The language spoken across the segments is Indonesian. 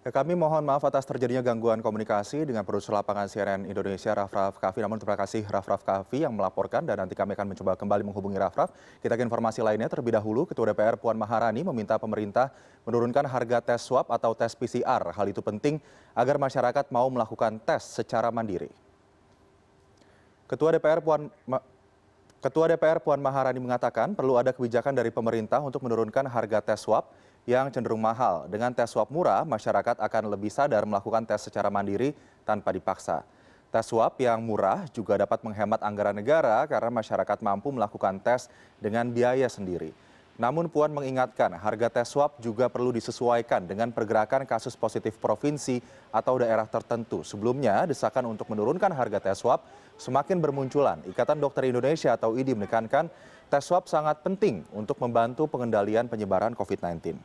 Ya, kami mohon maaf atas terjadinya gangguan komunikasi dengan produser lapangan CNN Indonesia Raff Raff Kavi. Namun terima kasih Raff Raff Kavi yang melaporkan dan nanti kami akan mencoba kembali menghubungi Raff Raff. Kita ke informasi lainnya terlebih dahulu Ketua DPR Puan Maharani meminta pemerintah menurunkan harga tes swab atau tes PCR. Hal itu penting agar masyarakat mau melakukan tes secara mandiri. Ketua DPR Puan Ma Ketua DPR Puan Maharani mengatakan perlu ada kebijakan dari pemerintah untuk menurunkan harga tes swab yang cenderung mahal. Dengan tes swab murah, masyarakat akan lebih sadar melakukan tes secara mandiri tanpa dipaksa. Tes swab yang murah juga dapat menghemat anggaran negara karena masyarakat mampu melakukan tes dengan biaya sendiri. Namun Puan mengingatkan harga tes swab juga perlu disesuaikan dengan pergerakan kasus positif provinsi atau daerah tertentu. Sebelumnya, desakan untuk menurunkan harga tes swab semakin bermunculan. Ikatan Dokter Indonesia atau IDI menekankan tes swab sangat penting untuk membantu pengendalian penyebaran COVID-19.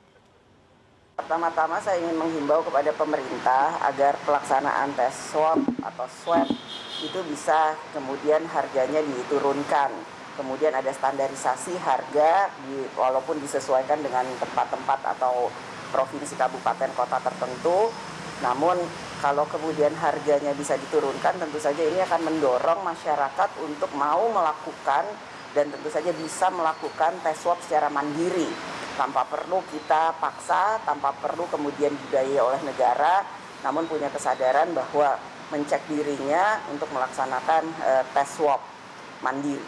Pertama-tama saya ingin menghimbau kepada pemerintah agar pelaksanaan tes swab atau swab itu bisa kemudian harganya diturunkan. Kemudian ada standarisasi harga di, walaupun disesuaikan dengan tempat-tempat atau provinsi kabupaten kota tertentu. Namun kalau kemudian harganya bisa diturunkan tentu saja ini akan mendorong masyarakat untuk mau melakukan dan tentu saja bisa melakukan tes swab secara mandiri tanpa perlu kita paksa, tanpa perlu kemudian budaya oleh negara, namun punya kesadaran bahwa mencek dirinya untuk melaksanakan eh, tes swab mandiri.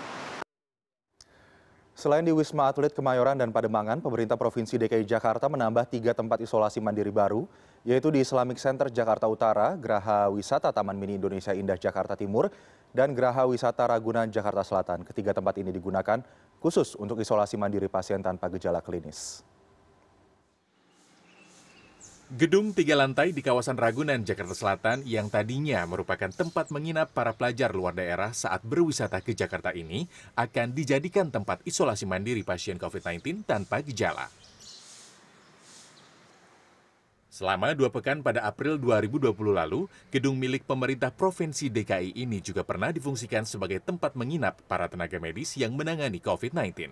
Selain di Wisma Atlet Kemayoran dan Pademangan, pemerintah Provinsi DKI Jakarta menambah tiga tempat isolasi mandiri baru, yaitu di Islamic Center Jakarta Utara, Geraha Wisata Taman Mini Indonesia Indah Jakarta Timur, dan Geraha Wisata Ragunan Jakarta Selatan. Ketiga tempat ini digunakan khusus untuk isolasi mandiri pasien tanpa gejala klinis. Gedung tiga lantai di kawasan Ragunan, Jakarta Selatan yang tadinya merupakan tempat menginap para pelajar luar daerah saat berwisata ke Jakarta ini akan dijadikan tempat isolasi mandiri pasien COVID-19 tanpa gejala. Selama dua pekan pada April 2020 lalu, gedung milik pemerintah Provinsi DKI ini juga pernah difungsikan sebagai tempat menginap para tenaga medis yang menangani COVID-19.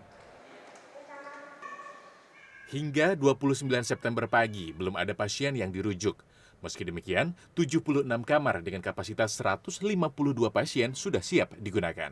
Hingga 29 September pagi, belum ada pasien yang dirujuk. Meski demikian, 76 kamar dengan kapasitas 152 pasien sudah siap digunakan.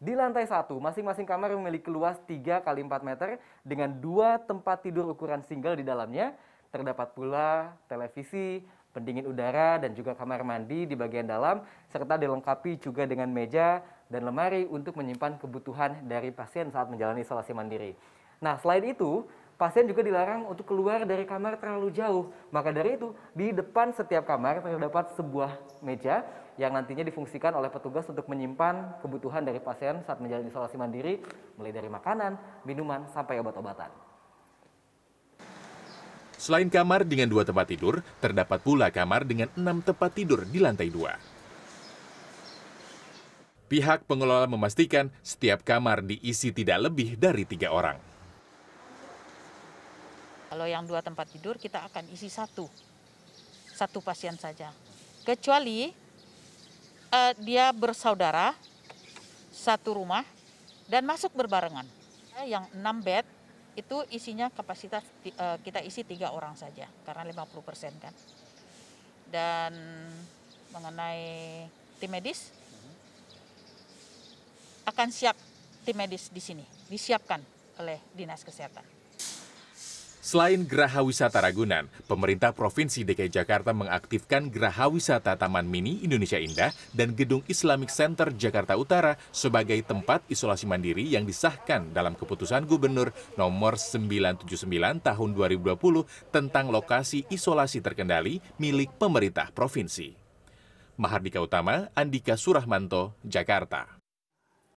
Di lantai satu, masing-masing kamar memiliki luas 3 x 4 meter dengan dua tempat tidur ukuran single di dalamnya. Terdapat pula televisi, pendingin udara, dan juga kamar mandi di bagian dalam, serta dilengkapi juga dengan meja dan lemari untuk menyimpan kebutuhan dari pasien saat menjalani isolasi mandiri. Nah, selain itu, pasien juga dilarang untuk keluar dari kamar terlalu jauh. Maka dari itu, di depan setiap kamar terdapat sebuah meja yang nantinya difungsikan oleh petugas untuk menyimpan kebutuhan dari pasien saat menjalani isolasi mandiri, mulai dari makanan, minuman, sampai obat-obatan. Selain kamar dengan dua tempat tidur, terdapat pula kamar dengan enam tempat tidur di lantai dua. Pihak pengelola memastikan setiap kamar diisi tidak lebih dari tiga orang. Kalau yang dua tempat tidur kita akan isi satu, satu pasien saja. Kecuali uh, dia bersaudara satu rumah dan masuk berbarengan. Eh, yang enam bed itu isinya kapasitas uh, kita isi tiga orang saja karena 50 persen kan. Dan mengenai tim medis akan siap tim medis di sini disiapkan oleh dinas kesehatan. Selain Geraha Wisata Ragunan, pemerintah Provinsi DKI Jakarta mengaktifkan Geraha Wisata Taman Mini Indonesia Indah dan Gedung Islamic Center Jakarta Utara sebagai tempat isolasi mandiri yang disahkan dalam keputusan Gubernur nomor 979 tahun 2020 tentang lokasi isolasi terkendali milik pemerintah provinsi. Mahardika Utama, Andika Surahmanto, Jakarta.